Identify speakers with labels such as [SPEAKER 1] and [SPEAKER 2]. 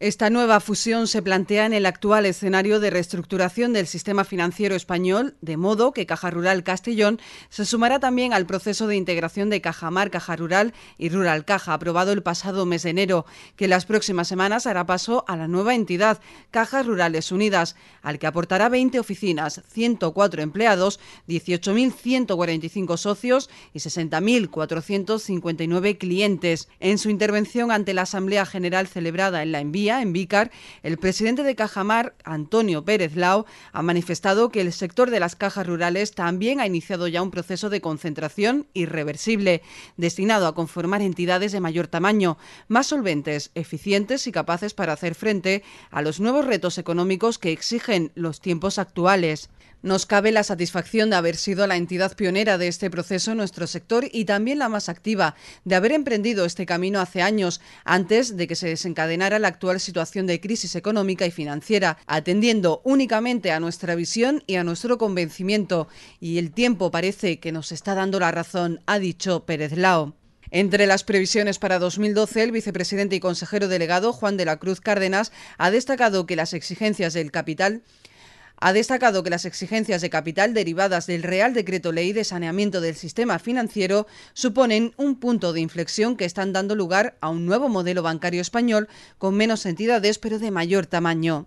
[SPEAKER 1] Esta nueva fusión se plantea en el actual escenario de reestructuración del sistema financiero español, de modo que Caja Rural Castellón se sumará también al proceso de integración de Cajamar, Caja Rural y Rural Caja, aprobado el pasado mes de enero, que las próximas semanas hará paso a la nueva entidad, Cajas Rurales Unidas, al que aportará 20 oficinas, 104 empleados, 18.145 socios y 60.459 clientes. En su intervención ante la Asamblea General celebrada en la Envía, en Vícar, el presidente de Cajamar, Antonio Pérez Lao, ha manifestado que el sector de las cajas rurales también ha iniciado ya un proceso de concentración irreversible, destinado a conformar entidades de mayor tamaño, más solventes, eficientes y capaces para hacer frente a los nuevos retos económicos que exigen los tiempos actuales. Nos cabe la satisfacción de haber sido la entidad pionera de este proceso en nuestro sector y también la más activa, de haber emprendido este camino hace años, antes de que se desencadenara la actual situación de crisis económica y financiera, atendiendo únicamente a nuestra visión y a nuestro convencimiento, y el tiempo parece que nos está dando la razón, ha dicho Pérez Lao. Entre las previsiones para 2012, el vicepresidente y consejero delegado Juan de la Cruz Cárdenas ha destacado que las exigencias del capital ha destacado que las exigencias de capital derivadas del Real Decreto Ley de Saneamiento del Sistema Financiero suponen un punto de inflexión que están dando lugar a un nuevo modelo bancario español con menos entidades pero de mayor tamaño.